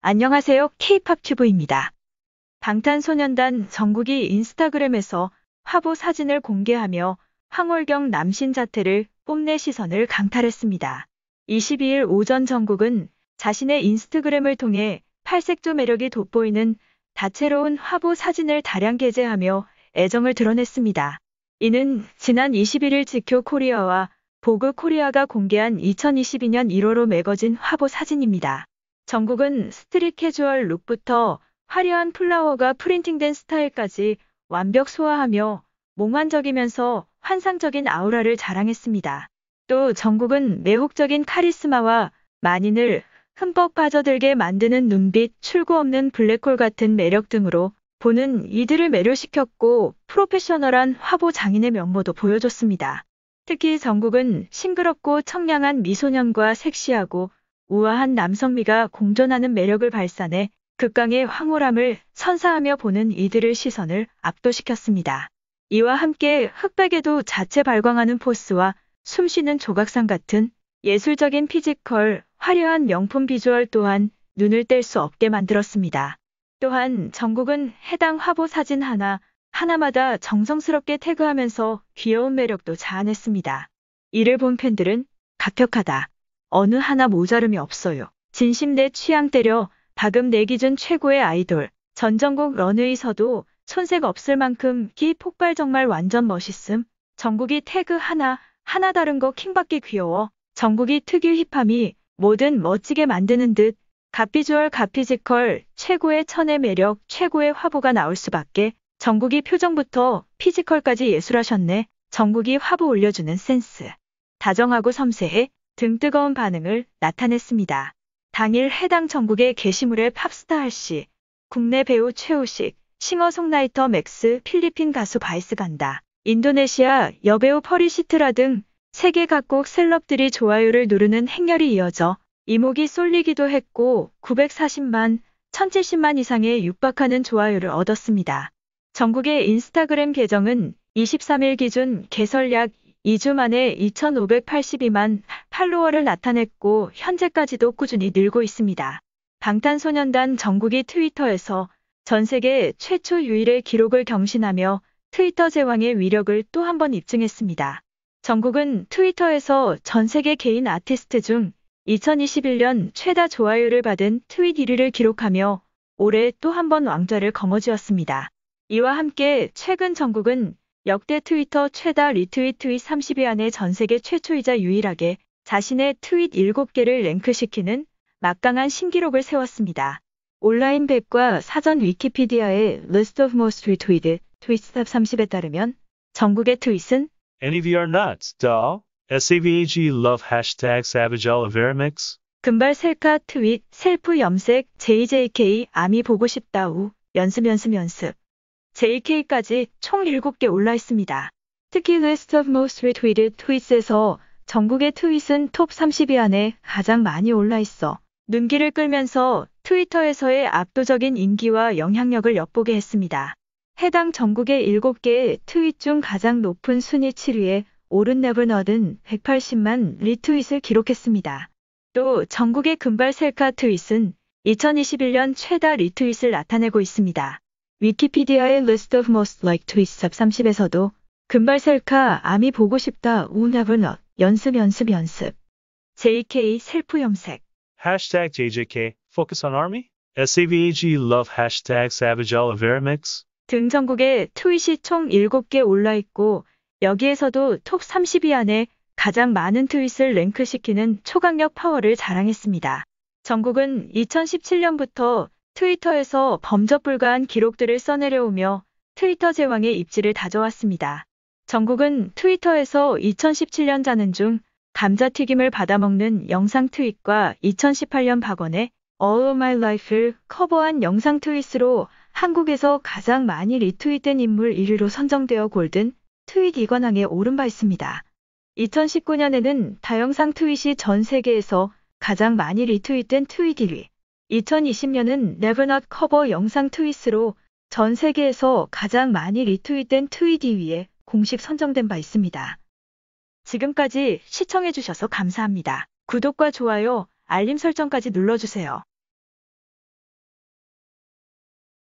안녕하세요. K-팝 튜브입니다. 방탄소년단 정국이 인스타그램에서 화보 사진을 공개하며 황홀경 남신 자태를 뽐내 시선을 강탈했습니다. 22일 오전 정국은 자신의 인스타그램을 통해 팔색조 매력이 돋보이는 다채로운 화보 사진을 다량 게재하며 애정을 드러냈습니다. 이는 지난 21일 지쿄 코리아와 보그 코리아가 공개한 2022년 1월호 매거진 화보 사진입니다. 전국은 스트릿 캐주얼 룩부터 화려한 플라워가 프린팅된 스타일까지 완벽 소화하며 몽환적이면서 환상적인 아우라를 자랑했습니다. 또 전국은 매혹적인 카리스마와 만인을 흠뻑 빠져들게 만드는 눈빛, 출구 없는 블랙홀 같은 매력 등으로 보는 이들을 매료시켰고 프로페셔널한 화보 장인의 면모도 보여줬습니다. 특히 전국은 싱그럽고 청량한 미소년과 섹시하고 우아한 남성미가 공존하는 매력을 발산해 극강의 황홀함을 선사하며 보는 이들의 시선을 압도시켰습니다. 이와 함께 흑백에도 자체 발광하는 포스와 숨쉬는 조각상 같은 예술적인 피지컬, 화려한 명품 비주얼 또한 눈을 뗄 수 없게 만들었습니다. 또한 전국은 해당 화보 사진 하나, 하나마다 정성스럽게 태그하면서 귀여운 매력도 자아냈습니다. 이를 본 팬들은 가격하다 어느 하나 모자름이 없어요. 진심 내 취향 때려 방음내 기준 최고의 아이돌. 전전국 런웨이서도 손색 없을 만큼 기 폭발 정말 완전 멋있음. 전국이 태그 하나, 하나 다른 거 킹받기 귀여워. 전국이 특유 힙함이 뭐든 멋지게 만드는 듯 갓비주얼 갓피지컬 최고의 천의 매력 최고의 화보가 나올 수밖에 전국이 표정부터 피지컬까지 예술하셨네. 전국이 화보 올려주는 센스. 다정하고 섬세해. 등 뜨거운 반응을 나타냈습니다. 당일 해당 전국의 게시물에 팝스타 할씨, 국내 배우 최우식, 싱어송라이터 맥스, 필리핀 가수 바이스 간다, 인도네시아 여배우 퍼리시트라 등 세계 각국 셀럽들이 좋아요를 누르는 행렬이 이어져 이목이 쏠리기도 했고 940만, 1070만 이상의 육박하는 좋아요를 얻었습니다. 전국의 인스타그램 계정은 23일 기준 개설 약 2주 만에 2582만 팔로워를 나타냈고 현재까지도 꾸준히 늘고 있습니다. 방탄소년단 정국이 트위터에서 전 세계 최초 유일의 기록을 경신하며 트위터 제왕의 위력을 또 한 번 입증했습니다. 정국은 트위터에서 전 세계 개인 아티스트 중 2021년 최다 좋아요를 받은 트윗 1위를 기록하며 올해 또 한 번 왕좌를 거머쥐었습니다. 이와 함께 최근 정국은 역대 트위터 최다 리트윗 트윗 30위 안에 전 세계 최초이자 유일하게 자신의 트윗 7개를 랭크시키는 막강한 신기록을 세웠습니다. 온라인 웹과 사전 위키피디아의 List of Most Retweeted 트윗탑 30에 따르면 전국의 트윗은 Any of you are nuts, doll. SAVAG love hashtag savage all of Aramex. 금발 셀카 트윗 셀프 염색 JJK 아미 보고 싶다 우 연습 연습 연습 JK까지 총 7개 올라 있습니다. 특히 List of Most Retweeted 트윗에서 전국의 트윗은 톱 30위 안에 가장 많이 올라 있어 눈길을 끌면서 트위터에서의 압도적인 인기와 영향력을 엿보게 했습니다. 해당 전국의 7개의 트윗 중 가장 높은 순위 7위에 오른 랩을 얻은 180만 리트윗을 기록했습니다. 또 전국의 금발 셀카 트윗은 2021년 최다 리트윗을 나타내고 있습니다. 위키피디아의 List of Most l i k e Tweets 30에서도 금발 셀카 아미 보고 싶다 우나블넛 연습 연습 연습. JK 셀프 염색. Hashtag JJK, focus on army? SAVAG e love hashtag savage all of r m i x 등 전국에 트윗이 총 7개 올라있고 여기에서도 톱 30위 안에 가장 많은 트윗을 랭크시키는 초강력 파워를 자랑했습니다. 전국은 2017년부터 트위터에서 범접 불가한 기록들을 써내려오며 트위터 제왕의 입지를 다져왔습니다. 정국은 트위터에서 2017년 자는 중 감자튀김을 받아먹는 영상 트윗과 2018년 박원의 All My Life를 커버한 영상 트윗으로 한국에서 가장 많이 리트윗된 인물 1위로 선정되어 골든 트윗 이관왕에 오른 바 있습니다. 2019년에는 다영상 트윗이 전 세계에서 가장 많이 리트윗된 트윗 1위, 2020년은 네버넛 커버 영상 트윗으로 전 세계에서 가장 많이 리트윗된 트윗 2위에 공식 선정된 바 있습니다. 지금까지 시청해주셔서 감사합니다. 구독과 좋아요, 알림 설정까지 눌러주세요.